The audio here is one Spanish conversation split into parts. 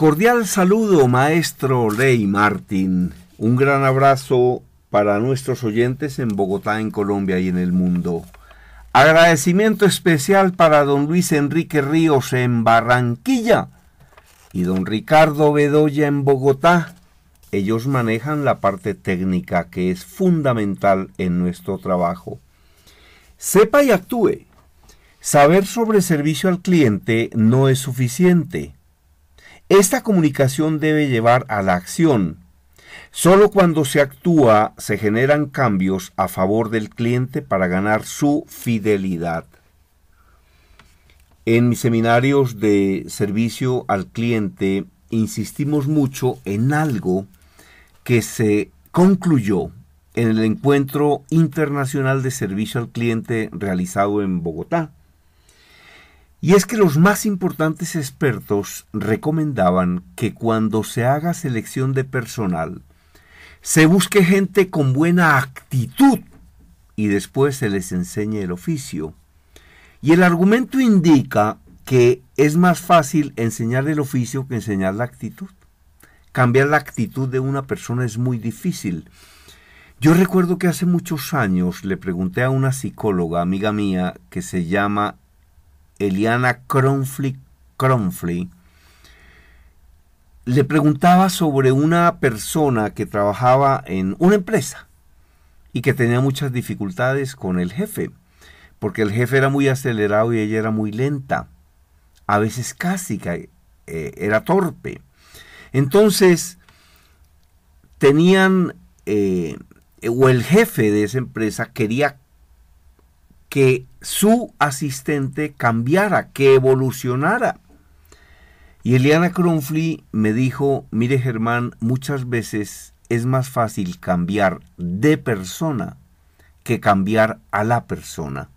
Cordial saludo, maestro Ley Martín. Un gran abrazo para nuestros oyentes en Bogotá, en Colombia y en el mundo. Agradecimiento especial para don Luis Enrique Ríos en Barranquilla y don Ricardo Bedoya en Bogotá. Ellos manejan la parte técnica que es fundamental en nuestro trabajo. Sepa y actúe. Saber sobre servicio al cliente no es suficiente esta comunicación debe llevar a la acción. Solo cuando se actúa se generan cambios a favor del cliente para ganar su fidelidad. En mis seminarios de servicio al cliente insistimos mucho en algo que se concluyó en el encuentro internacional de servicio al cliente realizado en Bogotá. Y es que los más importantes expertos recomendaban que cuando se haga selección de personal, se busque gente con buena actitud y después se les enseñe el oficio. Y el argumento indica que es más fácil enseñar el oficio que enseñar la actitud. Cambiar la actitud de una persona es muy difícil. Yo recuerdo que hace muchos años le pregunté a una psicóloga, amiga mía, que se llama Eliana Cronfly, le preguntaba sobre una persona que trabajaba en una empresa y que tenía muchas dificultades con el jefe, porque el jefe era muy acelerado y ella era muy lenta, a veces casi que eh, era torpe. Entonces, tenían, eh, o el jefe de esa empresa quería que su asistente cambiara, que evolucionara. Y Eliana Krumfly me dijo, mire Germán, muchas veces es más fácil cambiar de persona que cambiar a la persona.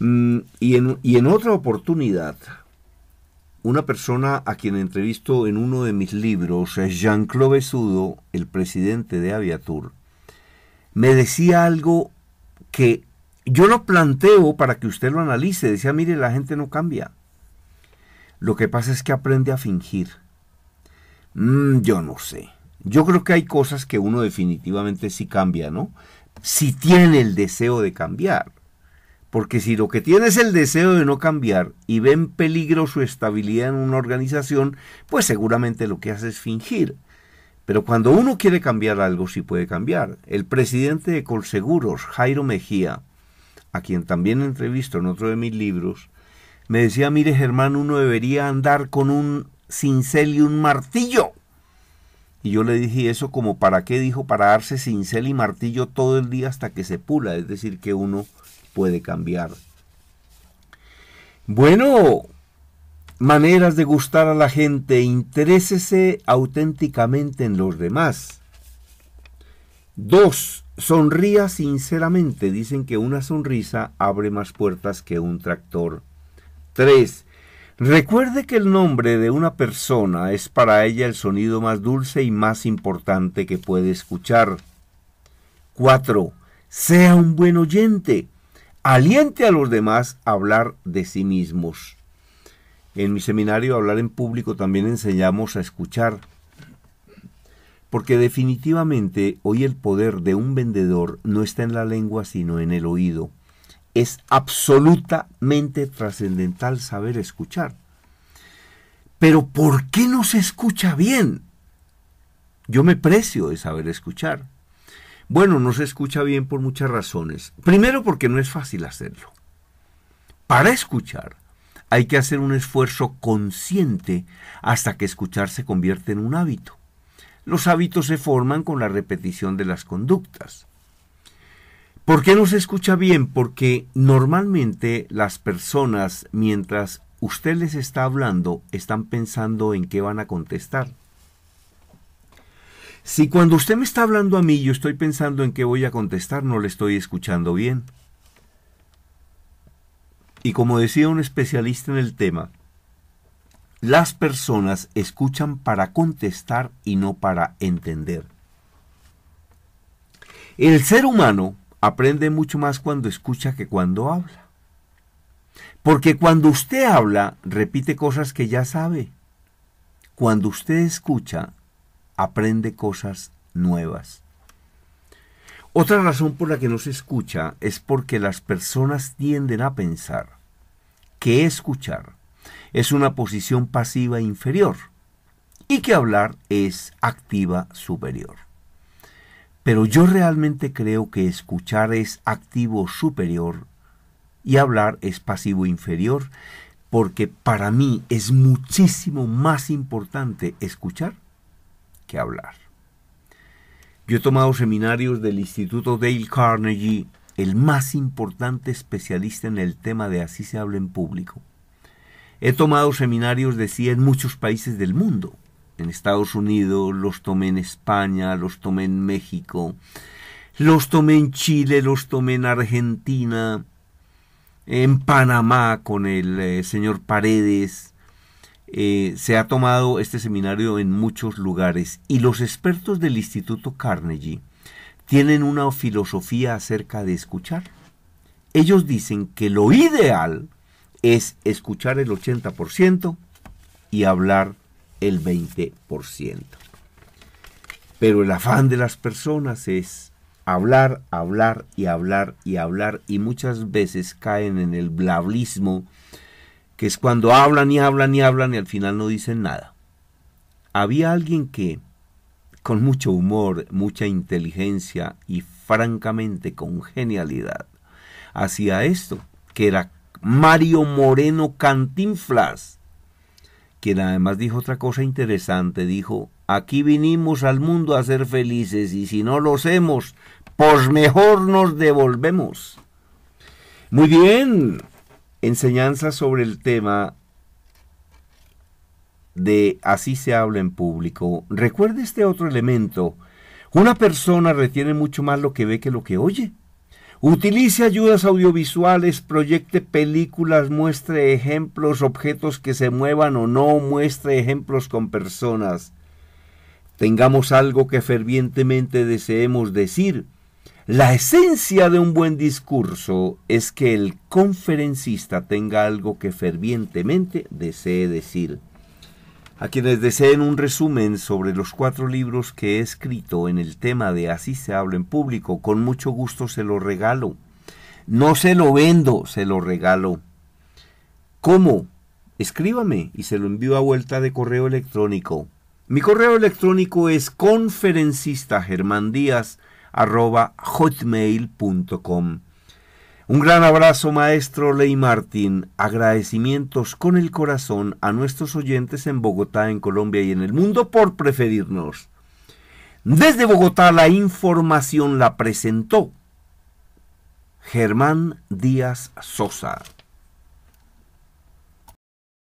Mm, y en, y en otra oportunidad, una persona a quien entrevisto en uno de mis libros, Jean-Claude Sudo, el presidente de Aviatur, me decía algo que yo lo planteo para que usted lo analice. Decía, mire, la gente no cambia. Lo que pasa es que aprende a fingir. Mm, yo no sé. Yo creo que hay cosas que uno definitivamente sí cambia, ¿no? Si tiene el deseo de cambiar. Porque si lo que tiene es el deseo de no cambiar y ve en peligro su estabilidad en una organización, pues seguramente lo que hace es fingir. Pero cuando uno quiere cambiar algo, sí puede cambiar. El presidente de Colseguros, Jairo Mejía, a quien también entrevisto en otro de mis libros, me decía, mire Germán, uno debería andar con un cincel y un martillo. Y yo le dije eso como para qué dijo, para darse cincel y martillo todo el día hasta que se pula, es decir, que uno puede cambiar. Bueno, maneras de gustar a la gente, interésese auténticamente en los demás. 2. sonría sinceramente. Dicen que una sonrisa abre más puertas que un tractor. 3. recuerde que el nombre de una persona es para ella el sonido más dulce y más importante que puede escuchar. 4. sea un buen oyente. Aliente a los demás a hablar de sí mismos. En mi seminario Hablar en Público también enseñamos a escuchar, porque definitivamente hoy el poder de un vendedor no está en la lengua sino en el oído. Es absolutamente trascendental saber escuchar. Pero ¿por qué no se escucha bien? Yo me precio de saber escuchar. Bueno, no se escucha bien por muchas razones. Primero porque no es fácil hacerlo. Para escuchar hay que hacer un esfuerzo consciente hasta que escuchar se convierte en un hábito. Los hábitos se forman con la repetición de las conductas. ¿Por qué no se escucha bien? Porque normalmente las personas, mientras usted les está hablando, están pensando en qué van a contestar. Si cuando usted me está hablando a mí yo estoy pensando en qué voy a contestar, no le estoy escuchando bien. Y como decía un especialista en el tema, las personas escuchan para contestar y no para entender. El ser humano aprende mucho más cuando escucha que cuando habla. Porque cuando usted habla, repite cosas que ya sabe. Cuando usted escucha, aprende cosas nuevas. Otra razón por la que no se escucha es porque las personas tienden a pensar que escuchar es una posición pasiva inferior y que hablar es activa superior. Pero yo realmente creo que escuchar es activo superior y hablar es pasivo inferior porque para mí es muchísimo más importante escuchar que hablar. Yo he tomado seminarios del Instituto Dale Carnegie, el más importante especialista en el tema de así se habla en público. He tomado seminarios, decía, en muchos países del mundo. En Estados Unidos, los tomé en España, los tomé en México, los tomé en Chile, los tomé en Argentina, en Panamá con el eh, señor Paredes, eh, se ha tomado este seminario en muchos lugares y los expertos del Instituto Carnegie tienen una filosofía acerca de escuchar. Ellos dicen que lo ideal es escuchar el 80% y hablar el 20%. Pero el afán de las personas es hablar, hablar y hablar y hablar y muchas veces caen en el blablismo que es cuando hablan y hablan y hablan y al final no dicen nada. Había alguien que, con mucho humor, mucha inteligencia y francamente con genialidad, hacía esto, que era Mario Moreno Cantinflas, quien además dijo otra cosa interesante, dijo, aquí vinimos al mundo a ser felices y si no lo hemos pues mejor nos devolvemos. Muy bien, enseñanza sobre el tema de así se habla en público. Recuerde este otro elemento. Una persona retiene mucho más lo que ve que lo que oye. Utilice ayudas audiovisuales, proyecte películas, muestre ejemplos, objetos que se muevan o no, muestre ejemplos con personas. Tengamos algo que fervientemente deseemos decir la esencia de un buen discurso es que el conferencista tenga algo que fervientemente desee decir. A quienes deseen un resumen sobre los cuatro libros que he escrito en el tema de Así se habla en público, con mucho gusto se lo regalo. No se lo vendo, se lo regalo. ¿Cómo? Escríbame y se lo envío a vuelta de correo electrónico. Mi correo electrónico es conferencista germán díaz hotmail.com. Un gran abrazo maestro Ley Martín, agradecimientos con el corazón a nuestros oyentes en Bogotá, en Colombia y en el mundo por preferirnos. Desde Bogotá la información la presentó Germán Díaz Sosa.